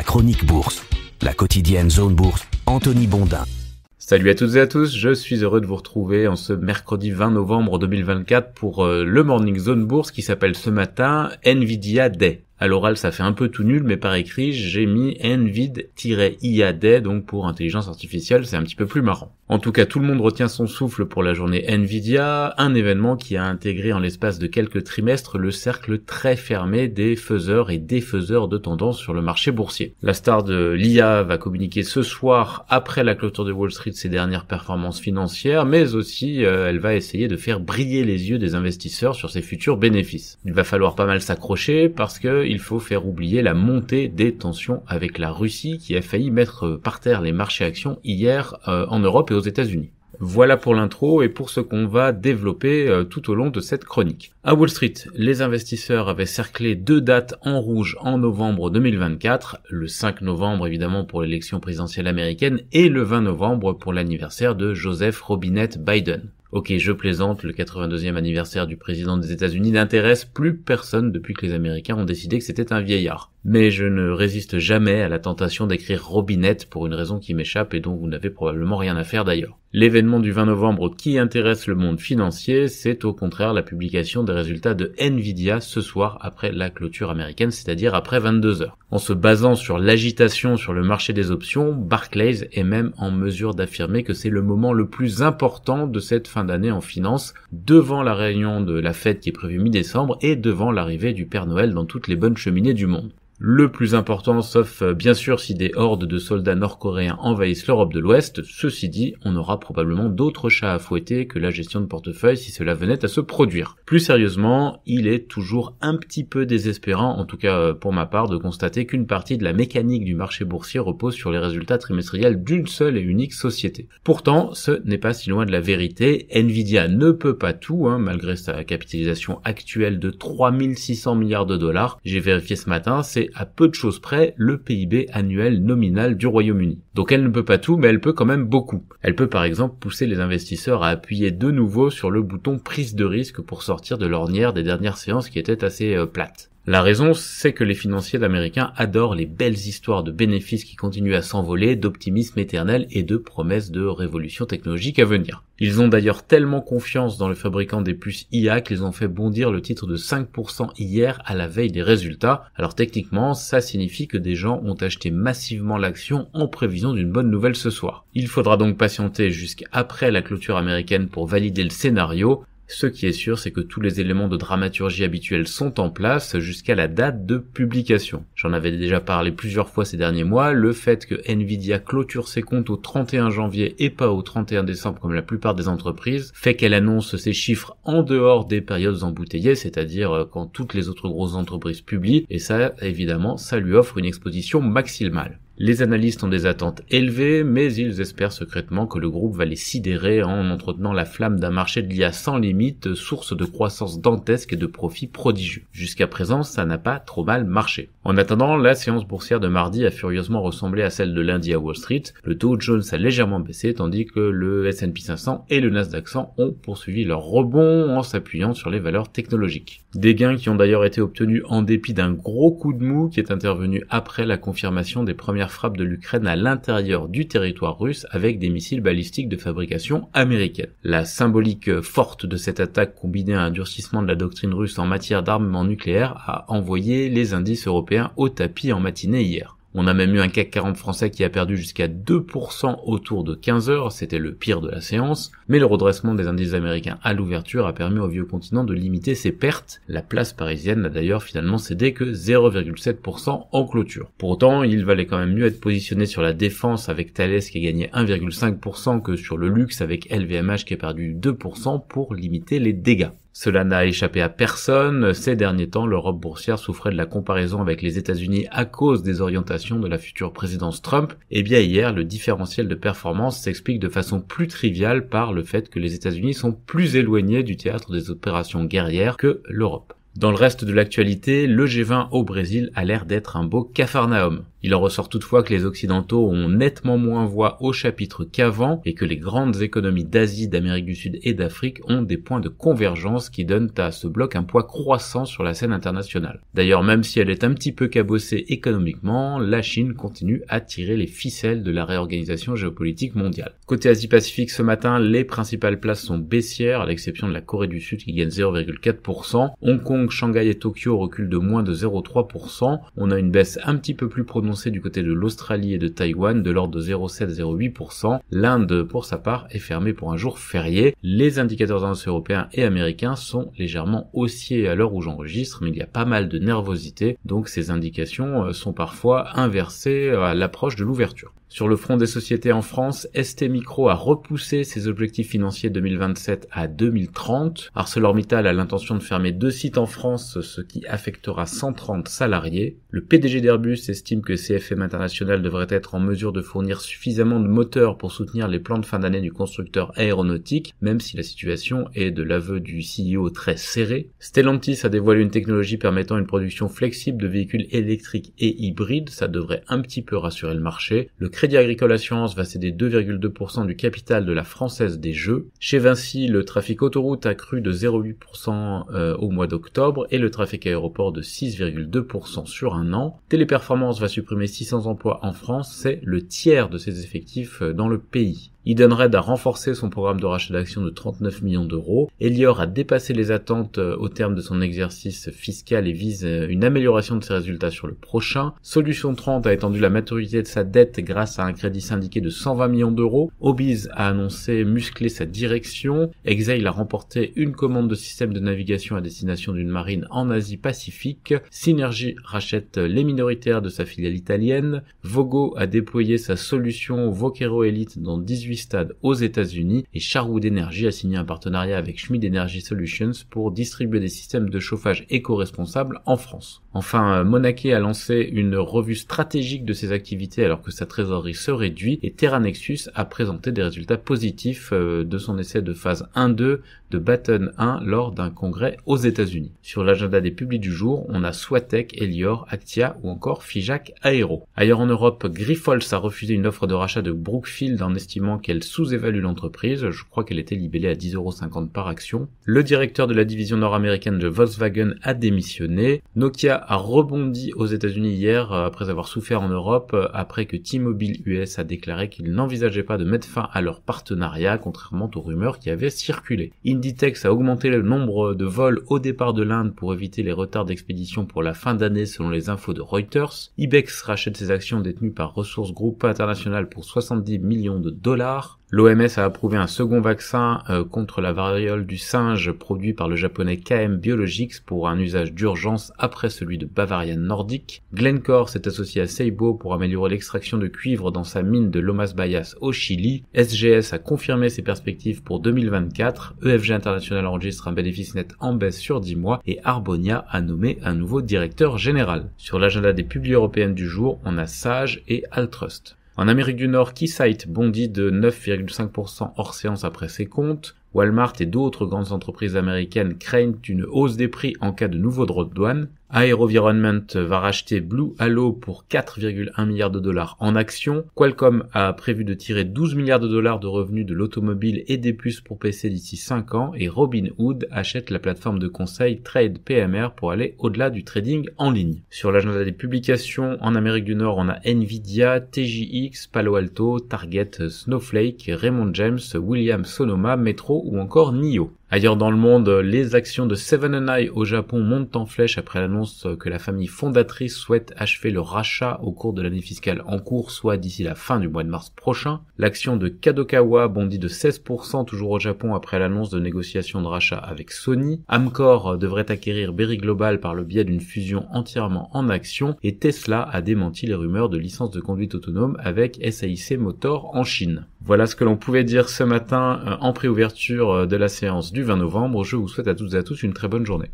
la chronique bourse, la quotidienne zone bourse, Anthony Bondin. Salut à toutes et à tous, je suis heureux de vous retrouver en ce mercredi 20 novembre 2024 pour euh, le Morning Zone Bourse qui s'appelle ce matin Nvidia Day. À l'oral, ça fait un peu tout nul, mais par écrit, j'ai mis NVID-IAD, donc pour intelligence artificielle, c'est un petit peu plus marrant. En tout cas, tout le monde retient son souffle pour la journée Nvidia, un événement qui a intégré en l'espace de quelques trimestres le cercle très fermé des faiseurs et défaiseurs de tendance sur le marché boursier. La star de l'IA va communiquer ce soir après la clôture de Wall Street ses dernières performances financières, mais aussi euh, elle va essayer de faire briller les yeux des investisseurs sur ses futurs bénéfices. Il va falloir pas mal s'accrocher parce que il faut faire oublier la montée des tensions avec la Russie qui a failli mettre par terre les marchés actions hier euh, en Europe et aux États-Unis. Voilà pour l'intro et pour ce qu'on va développer euh, tout au long de cette chronique. À Wall Street, les investisseurs avaient cerclé deux dates en rouge en novembre 2024, le 5 novembre évidemment pour l'élection présidentielle américaine et le 20 novembre pour l'anniversaire de Joseph Robinette Biden. Ok, je plaisante, le 82e anniversaire du président des États-Unis n'intéresse plus personne depuis que les Américains ont décidé que c'était un vieillard mais je ne résiste jamais à la tentation d'écrire Robinette pour une raison qui m'échappe et dont vous n'avez probablement rien à faire d'ailleurs. L'événement du 20 novembre qui intéresse le monde financier, c'est au contraire la publication des résultats de Nvidia ce soir après la clôture américaine, c'est-à-dire après 22 heures. En se basant sur l'agitation sur le marché des options, Barclays est même en mesure d'affirmer que c'est le moment le plus important de cette fin d'année en finance, devant la réunion de la fête qui est prévue mi-décembre et devant l'arrivée du Père Noël dans toutes les bonnes cheminées du monde le plus important, sauf euh, bien sûr si des hordes de soldats nord-coréens envahissent l'Europe de l'Ouest. Ceci dit, on aura probablement d'autres chats à fouetter que la gestion de portefeuille si cela venait à se produire. Plus sérieusement, il est toujours un petit peu désespérant, en tout cas euh, pour ma part, de constater qu'une partie de la mécanique du marché boursier repose sur les résultats trimestriels d'une seule et unique société. Pourtant, ce n'est pas si loin de la vérité. Nvidia ne peut pas tout, hein, malgré sa capitalisation actuelle de 3600 milliards de dollars. J'ai vérifié ce matin, c'est à peu de choses près le PIB annuel nominal du Royaume-Uni. Donc elle ne peut pas tout, mais elle peut quand même beaucoup. Elle peut par exemple pousser les investisseurs à appuyer de nouveau sur le bouton prise de risque pour sortir de l'ornière des dernières séances qui étaient assez euh, plates. La raison, c'est que les financiers américains adorent les belles histoires de bénéfices qui continuent à s'envoler, d'optimisme éternel et de promesses de révolution technologique à venir. Ils ont d'ailleurs tellement confiance dans le fabricant des puces IA qu'ils ont fait bondir le titre de 5% hier à la veille des résultats. Alors techniquement, ça signifie que des gens ont acheté massivement l'action en prévision d'une bonne nouvelle ce soir. Il faudra donc patienter jusqu'après la clôture américaine pour valider le scénario, ce qui est sûr, c'est que tous les éléments de dramaturgie habituels sont en place jusqu'à la date de publication. J'en avais déjà parlé plusieurs fois ces derniers mois, le fait que Nvidia clôture ses comptes au 31 janvier et pas au 31 décembre comme la plupart des entreprises, fait qu'elle annonce ses chiffres en dehors des périodes embouteillées, c'est-à-dire euh, quand toutes les autres grosses entreprises publient, et ça, évidemment, ça lui offre une exposition maximale. Les analystes ont des attentes élevées, mais ils espèrent secrètement que le groupe va les sidérer en entretenant la flamme d'un marché de l'IA sans limite, source de croissance dantesque et de profits prodigieux. Jusqu'à présent, ça n'a pas trop mal marché. En attendant, la séance boursière de mardi a furieusement ressemblé à celle de lundi à Wall Street. Le Dow Jones a légèrement baissé, tandis que le S&P 500 et le Nasdaq 100 ont poursuivi leur rebond en s'appuyant sur les valeurs technologiques. Des gains qui ont d'ailleurs été obtenus en dépit d'un gros coup de mou qui est intervenu après la confirmation des premières frappe de l'Ukraine à l'intérieur du territoire russe avec des missiles balistiques de fabrication américaine. La symbolique euh, forte de cette attaque combinée à un durcissement de la doctrine russe en matière d'armement nucléaire a envoyé les indices européens au tapis en matinée hier. On a même eu un CAC 40 français qui a perdu jusqu'à 2% autour de 15 heures, c'était le pire de la séance, mais le redressement des indices américains à l'ouverture a permis au vieux continent de limiter ses pertes. La place parisienne n'a d'ailleurs finalement cédé que 0,7% en clôture. Pourtant, il valait quand même mieux être positionné sur la défense avec Thales qui a gagné 1,5% que sur le luxe avec LVMH qui a perdu 2% pour limiter les dégâts. Cela n'a échappé à personne, ces derniers temps, l'Europe boursière souffrait de la comparaison avec les États-Unis à cause des orientations de la future présidence Trump. Et eh bien hier, le différentiel de performance s'explique de façon plus triviale par le fait que les États-Unis sont plus éloignés du théâtre des opérations guerrières que l'Europe. Dans le reste de l'actualité, le G20 au Brésil a l'air d'être un beau cafarnaum. Il en ressort toutefois que les Occidentaux ont nettement moins voix au chapitre qu'avant et que les grandes économies d'Asie, d'Amérique du Sud et d'Afrique ont des points de convergence qui donnent à ce bloc un poids croissant sur la scène internationale. D'ailleurs, même si elle est un petit peu cabossée économiquement, la Chine continue à tirer les ficelles de la réorganisation géopolitique mondiale. Côté Asie-Pacifique ce matin, les principales places sont baissières, à l'exception de la Corée du Sud qui gagne 0,4%. Hong Kong, Shanghai et Tokyo reculent de moins de 0,3%. On a une baisse un petit peu plus prononcée du côté de l'Australie et de Taïwan de l'ordre de 0,7-0,8%. L'Inde, pour sa part, est fermée pour un jour férié. Les indicateurs indices européens et américains sont légèrement haussiers à l'heure où j'enregistre, mais il y a pas mal de nervosité, donc ces indications euh, sont parfois inversées à l'approche de l'ouverture. Sur le front des sociétés en France, ST Micro a repoussé ses objectifs financiers 2027 à 2030. ArcelorMittal a l'intention de fermer deux sites en France, ce qui affectera 130 salariés. Le PDG d'Airbus estime que CFM International devrait être en mesure de fournir suffisamment de moteurs pour soutenir les plans de fin d'année du constructeur aéronautique, même si la situation est de l'aveu du CEO très serré. Stellantis a dévoilé une technologie permettant une production flexible de véhicules électriques et hybrides, ça devrait un petit peu rassurer le marché. Crédit Agricole Assurance va céder 2,2% du capital de la Française des Jeux. Chez Vinci, le trafic autoroute a cru de 0,8% euh, au mois d'octobre et le trafic aéroport de 6,2% sur un an. Téléperformance va supprimer 600 emplois en France, c'est le tiers de ses effectifs euh, dans le pays. Eden Red a renforcé son programme de rachat d'actions de 39 millions d'euros. Elior a dépassé les attentes euh, au terme de son exercice fiscal et vise euh, une amélioration de ses résultats sur le prochain. Solution 30 a étendu la maturité de sa dette grâce à un crédit syndiqué de 120 millions d'euros. Obis a annoncé muscler sa direction. Exile a remporté une commande de système de navigation à destination d'une marine en Asie-Pacifique. Synergy rachète les minoritaires de sa filiale italienne. Vogo a déployé sa solution Vokero Elite dans 18 Stade aux États-Unis et Charwood Energy a signé un partenariat avec Schmid Energy Solutions pour distribuer des systèmes de chauffage éco-responsables en France. Enfin, euh, Monaké a lancé une revue stratégique de ses activités alors que sa trésorerie se réduit et Terra Nexus a présenté des résultats positifs euh, de son essai de phase 1-2 de Batten 1 lors d'un congrès aux États-Unis. Sur l'agenda des publics du jour, on a Swatec, Elior, Actia ou encore Fijac Aero. Ailleurs en Europe, Grifols a refusé une offre de rachat de Brookfield en estimant qu'elle sous-évalue l'entreprise. Je crois qu'elle était libellée à 10,50€ par action. Le directeur de la division nord-américaine de Volkswagen a démissionné. Nokia a rebondi aux États-Unis hier euh, après avoir souffert en Europe, euh, après que T-Mobile US a déclaré qu'il n'envisageait pas de mettre fin à leur partenariat, contrairement aux rumeurs qui avaient circulé. Inditex a augmenté le nombre de vols au départ de l'Inde pour éviter les retards d'expédition pour la fin d'année selon les infos de Reuters. Ibex rachète ses actions détenues par Ressources Group International pour 70 millions de dollars l'OMS a approuvé un second vaccin euh, contre la variole du singe produit par le japonais KM Biologics pour un usage d'urgence après celui de Bavarian Nordique. Glencore s'est associé à Seibo pour améliorer l'extraction de cuivre dans sa mine de Lomas Bayas au Chili. SGS a confirmé ses perspectives pour 2024. EFG International enregistre un bénéfice net en baisse sur 10 mois et Arbonia a nommé un nouveau directeur général. Sur l'agenda des publics européennes du jour, on a Sage et Altrust. En Amérique du Nord, Keysight bondit de 9,5% hors séance après ses comptes. Walmart et d'autres grandes entreprises américaines craignent une hausse des prix en cas de nouveau droit de douane. Aerovironment va racheter Blue Halo pour 4,1 milliards de dollars en actions. Qualcomm a prévu de tirer 12 milliards de dollars de revenus de l'automobile et des puces pour PC d'ici 5 ans et Robinhood achète la plateforme de conseil Trade PMR pour aller au-delà du trading en ligne. Sur l'agenda des publications, en Amérique du Nord, on a Nvidia, TJX, Palo Alto, Target, Snowflake, Raymond James, William Sonoma, Metro ou encore NIO. Ailleurs dans le monde, les actions de Seven and I au Japon montent en flèche après l'annonce que la famille fondatrice souhaite achever le rachat au cours de l'année fiscale en cours, soit d'ici la fin du mois de mars prochain. L'action de Kadokawa bondit de 16% toujours au Japon après l'annonce de négociations de rachat avec Sony. Amcor devrait acquérir Berry Global par le biais d'une fusion entièrement en action. et Tesla a démenti les rumeurs de licence de conduite autonome avec SAIC Motor en Chine. Voilà ce que l'on pouvait dire ce matin euh, en préouverture euh, de la séance du 20 novembre. Je vous souhaite à toutes et à tous une très bonne journée.